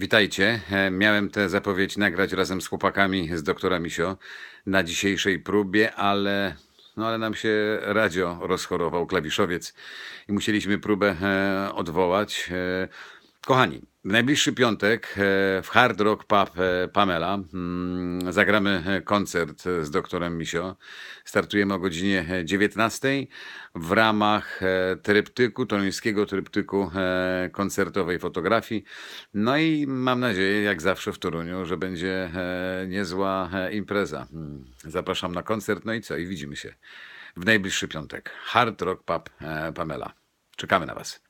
Witajcie. E, miałem tę zapowiedź nagrać razem z chłopakami z doktora Misio na dzisiejszej próbie, ale no ale nam się radio rozchorował, klawiszowiec i musieliśmy próbę e, odwołać. E, Kochani, w najbliższy piątek e, w Hard Rock Pub e, Pamela mm, zagramy e, koncert z doktorem Misio. Startujemy o godzinie 19 w ramach tryptyku, toruńskiego tryptyku koncertowej fotografii. No i mam nadzieję, jak zawsze w Toruniu, że będzie niezła impreza. Hmm, zapraszam na koncert, no i co? I widzimy się w najbliższy piątek. Hard Rock Pub Pamela. Czekamy na Was.